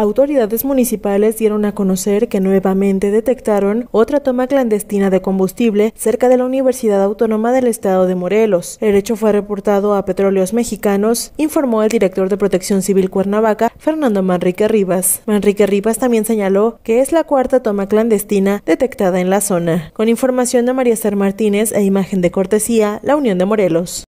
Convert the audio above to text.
Autoridades municipales dieron a conocer que nuevamente detectaron otra toma clandestina de combustible cerca de la Universidad Autónoma del Estado de Morelos. El hecho fue reportado a Petróleos Mexicanos, informó el director de Protección Civil Cuernavaca, Fernando Manrique Rivas. Manrique Rivas también señaló que es la cuarta toma clandestina detectada en la zona. Con información de María Ser Martínez e imagen de cortesía, La Unión de Morelos.